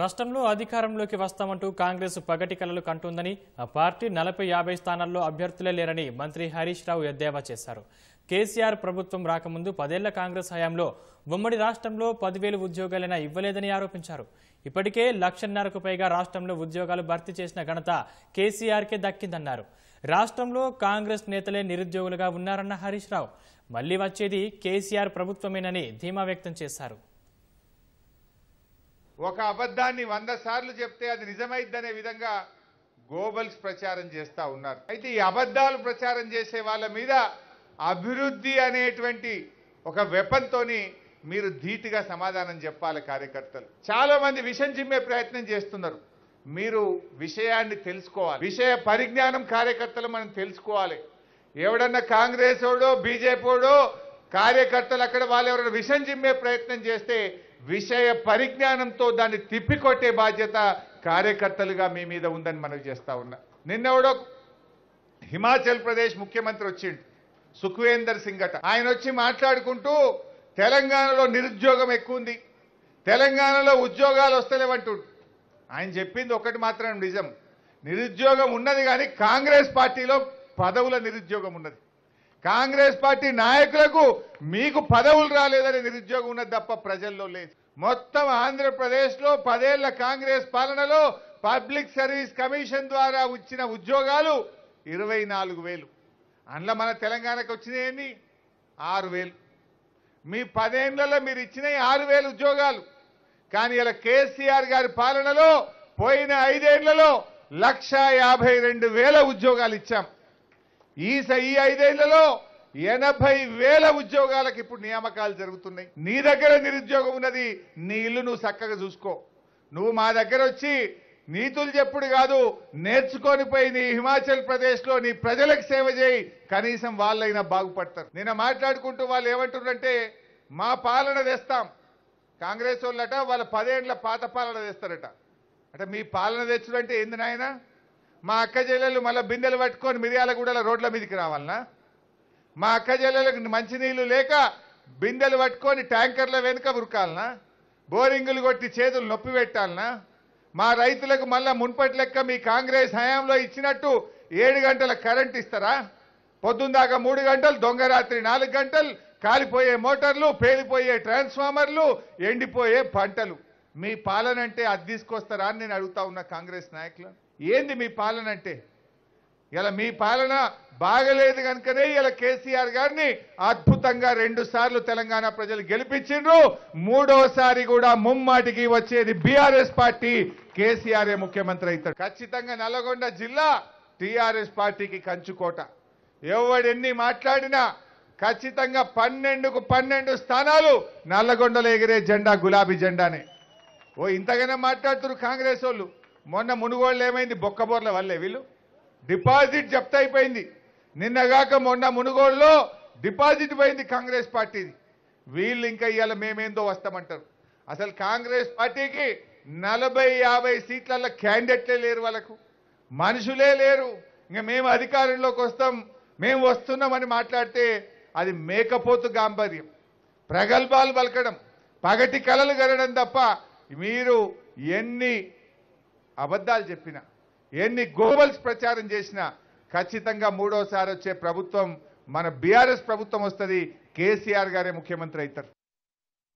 రాష్ట్రంలో అధికారంలోకి వస్తామంటూ కాంగ్రెస్ పగటి కలలు కంటుందని ఆ పార్టీ నలభై యాభై స్థానాల్లో అభ్యర్థులే లేరని మంత్రి హరీష్ రావు ఎద్దేవా చేశారు కేసీఆర్ ప్రభుత్వం రాకముందు పదేళ్ల కాంగ్రెస్ హయాంలో ఉమ్మడి రాష్ట్రంలో పదివేలు ఉద్యోగాలైనా ఇవ్వలేదని ఆరోపించారు ఇప్పటికే లక్షన్నరకు పైగా రాష్ట్రంలో ఉద్యోగాలు భర్తీ చేసిన ఘనత కేసీఆర్కే దక్కిందన్నారు రాష్ట్రంలో కాంగ్రెస్ నేతలే నిరుద్యోగులుగా ఉన్నారన్న హరీష్ రావు మళ్లీ వచ్చేది కేసీఆర్ ప్రభుత్వమేనని ధీమా వ్యక్తం చేశారు ఒక అబద్ధాన్ని వంద సార్లు చెప్తే అది నిజమైద్దనే విధంగా గోబల్స్ ప్రచారం చేస్తూ ఉన్నారు అయితే ఈ అబద్ధాలు ప్రచారం చేసే వాళ్ళ మీద అభివృద్ధి అనేటువంటి ఒక వెపన్తోని మీరు ధీటిగా సమాధానం చెప్పాలి కార్యకర్తలు చాలామంది విషం చిమ్మే ప్రయత్నం చేస్తున్నారు మీరు విషయాన్ని తెలుసుకోవాలి విషయ పరిజ్ఞానం కార్యకర్తలు మనం తెలుసుకోవాలి ఎవడన్నా కాంగ్రెస్ వాడో బీజేపీ కార్యకర్తలు అక్కడ వాళ్ళు ఎవరైనా విషం చిమ్మే ప్రయత్నం చేస్తే విషయ పరిజ్ఞానంతో దాన్ని తిప్పికొట్టే బాధ్యత కార్యకర్తలుగా మీ మీద ఉందని మనవి చేస్తా ఉన్నా నిన్నెవడో హిమాచల్ ప్రదేశ్ ముఖ్యమంత్రి వచ్చిండు సుఖ్వేందర్ సింగ్ అట ఆయన వచ్చి మాట్లాడుకుంటూ తెలంగాణలో నిరుద్యోగం ఎక్కువ ఉంది తెలంగాణలో ఉద్యోగాలు వస్తలేవంటుడు ఆయన చెప్పింది ఒకటి మాత్రం నిజం నిరుద్యోగం ఉన్నది కానీ కాంగ్రెస్ పార్టీలో పదవుల నిరుద్యోగం ఉన్నది కాంగ్రెస్ పార్టీ నాయకులకు మీకు పదవులు రాలేదని నిరుద్యోగం ఉన్నది తప్ప ప్రజల్లో లేదు మొత్తం ఆంధ్రప్రదేశ్లో పదేళ్ల కాంగ్రెస్ పాలనలో పబ్లిక్ సర్వీస్ కమిషన్ ద్వారా వచ్చిన ఉద్యోగాలు ఇరవై నాలుగు వేలు అందులో మన తెలంగాణకు వచ్చినాయని ఆరు వేలు మీ పదేళ్లలో మీరు ఇచ్చిన ఆరు వేలు ఉద్యోగాలు కానీ ఇలా కేసీఆర్ గారి పాలనలో పోయిన ఐదేళ్లలో లక్ష యాభై రెండు వేల ఉద్యోగాలు ఇచ్చాం ఈ ఈ ఐదేళ్లలో ఎనభై వేల ఉద్యోగాలకు ఇప్పుడు నియామకాలు జరుగుతున్నాయి నీ దగ్గర నిరుద్యోగం ఉన్నది నీ ఇల్లు నువ్వు చక్కగా చూసుకో నువ్వు మా దగ్గర వచ్చి నీతులు చెప్పుడు కాదు నేర్చుకొని పోయి నీ హిమాచల్ ప్రదేశ్లో నీ ప్రజలకు సేవ చేయి కనీసం వాళ్ళైనా బాగుపడతారు నిన్న మాట్లాడుకుంటూ వాళ్ళు ఏమంటున్నారంటే మా పాలన తెస్తాం కాంగ్రెస్ వాళ్ళట వాళ్ళ పదేండ్ల పాత పాలన తెస్తారట అంటే మీ పాలన తెచ్చుడంటే ఏంది నాయనా మా అక్క జల్లెలు మళ్ళీ బిందెలు పట్టుకొని మిరియాలగూడల రోడ్ల మీదకి రావాలనా మా అక్క చెల్లెలకు మంచినీళ్ళు లేక బిందెలు పట్టుకొని ట్యాంకర్ల వెనుక ఉరకాలనా బోరింగులు కొట్టి చేతులు నొప్పి పెట్టాలనా మా రైతులకు మళ్ళా మున్పటి లెక్క మీ కాంగ్రెస్ హయాంలో ఇచ్చినట్టు ఏడు గంటల కరెంట్ ఇస్తారా పొద్దుందాకా మూడు గంటలు దొంగరాత్రి నాలుగు గంటలు కాలిపోయే మోటార్లు పేలిపోయే ట్రాన్స్ఫార్మర్లు ఎండిపోయే పంటలు మీ పాలనంటే అది తీసుకొస్తారా అని నేను అడుగుతా ఉన్న కాంగ్రెస్ నాయకులను ఏంది మీ పాలన అంటే ఇలా మీ పాలన బాగలేదు కనుకనే ఇలా కేసీఆర్ గారిని అద్భుతంగా రెండు సార్లు తెలంగాణ ప్రజలు గెలిపించిండ్రు మూడోసారి కూడా ముమ్మాటికి వచ్చేది బీఆర్ఎస్ పార్టీ కేసీఆర్ ముఖ్యమంత్రి అవుతాడు ఖచ్చితంగా నల్లగొండ జిల్లా టీఆర్ఎస్ పార్టీకి కంచుకోట ఎవడెన్ని మాట్లాడినా ఖచ్చితంగా పన్నెండుకు పన్నెండు స్థానాలు నల్లగొండలో ఎగిరే జెండా గులాబీ జెండానే ఓ ఇంతగానే మాట్లాడుతున్నారు కాంగ్రెస్ వాళ్ళు మొన్న మునుగోళ్ళు ఏమైంది బొక్కబోర్ల వల్లే వీళ్ళు డిపాజిట్ జప్తైపోయింది నిన్నగాక మొన్న మునుగోళ్ళలో డిపాజిట్ పోయింది కాంగ్రెస్ పార్టీది వీళ్ళు ఇంకా ఇవాళ మేమేందో వస్తామంటారు అసలు కాంగ్రెస్ పార్టీకి నలభై యాభై సీట్లలో క్యాండిడేట్లే లేరు వాళ్ళకు మనుషులే లేరు ఇంకా మేము అధికారంలోకి వస్తాం మేము వస్తున్నామని మాట్లాడితే అది మేకపోతు గాంభర్యం ప్రగల్భాలు పలకడం పగటి కలలు గరడం తప్ప మీరు ఎన్ని అబద్ధాలు చెప్పిన ఎన్ని గోబల్స్ ప్రచారం చేసినా ఖచ్చితంగా మూడోసారి వచ్చే ప్రభుత్వం మన బీఆర్ఎస్ ప్రభుత్వం వస్తుంది కేసీఆర్ గారే ముఖ్యమంత్రి అవుతారు